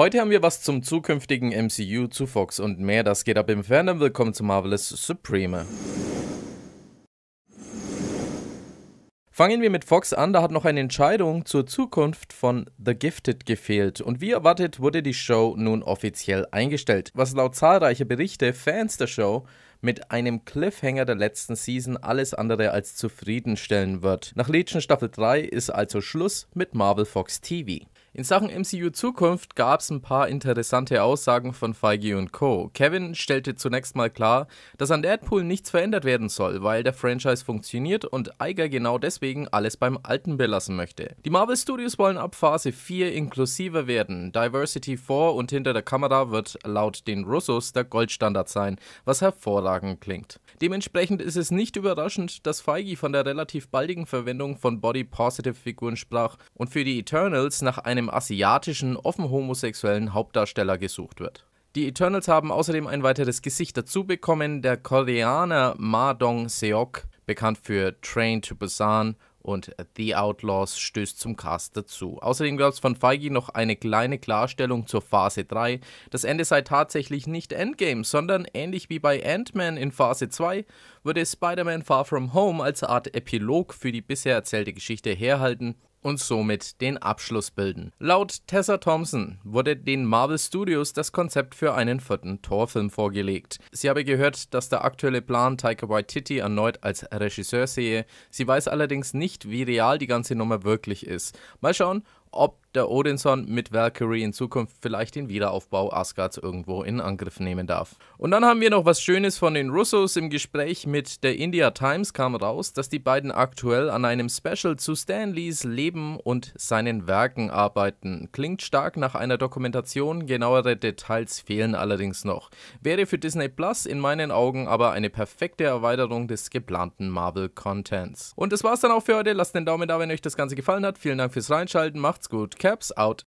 Heute haben wir was zum zukünftigen MCU, zu Fox und mehr. Das geht ab im Fernsehen. Willkommen zu Marvelous Supreme. Fangen wir mit Fox an. Da hat noch eine Entscheidung zur Zukunft von The Gifted gefehlt. Und wie erwartet wurde die Show nun offiziell eingestellt, was laut zahlreicher Berichte Fans der Show mit einem Cliffhanger der letzten Season alles andere als zufriedenstellen wird. Nach Legion Staffel 3 ist also Schluss mit Marvel Fox TV. In Sachen MCU Zukunft gab es ein paar interessante Aussagen von Feige und Co. Kevin stellte zunächst mal klar, dass an Deadpool nichts verändert werden soll, weil der Franchise funktioniert und Eiger genau deswegen alles beim Alten belassen möchte. Die Marvel Studios wollen ab Phase 4 inklusiver werden. Diversity vor und hinter der Kamera wird laut den Russos der Goldstandard sein, was hervorragend klingt. Dementsprechend ist es nicht überraschend, dass Feige von der relativ baldigen Verwendung von Body-Positive-Figuren sprach und für die Eternals nach einem einem asiatischen, offen homosexuellen Hauptdarsteller gesucht wird. Die Eternals haben außerdem ein weiteres Gesicht dazu bekommen, der Koreaner Ma Dong-seok, bekannt für Train to Busan und The Outlaws stößt zum Cast dazu. Außerdem gab es von Feige noch eine kleine Klarstellung zur Phase 3. Das Ende sei tatsächlich nicht Endgame, sondern ähnlich wie bei Ant-Man in Phase 2 würde Spider-Man Far From Home als Art Epilog für die bisher erzählte Geschichte herhalten und somit den Abschluss bilden. Laut Tessa Thompson wurde den Marvel Studios das Konzept für einen vierten Torfilm vorgelegt. Sie habe gehört, dass der aktuelle Plan Taika Waititi erneut als Regisseur sehe. Sie weiß allerdings nicht, wie real die ganze Nummer wirklich ist. Mal schauen, ob der Odinson mit Valkyrie in Zukunft vielleicht den Wiederaufbau Asgards irgendwo in Angriff nehmen darf. Und dann haben wir noch was Schönes von den Russos. Im Gespräch mit der India Times kam raus, dass die beiden aktuell an einem Special zu Stanleys Leben und seinen Werken arbeiten. Klingt stark nach einer Dokumentation, genauere Details fehlen allerdings noch. Wäre für Disney Plus in meinen Augen aber eine perfekte Erweiterung des geplanten Marvel Contents. Und das war's dann auch für heute. Lasst den Daumen da, wenn euch das Ganze gefallen hat. Vielen Dank fürs Reinschalten. Macht's Macht's gut. Caps out.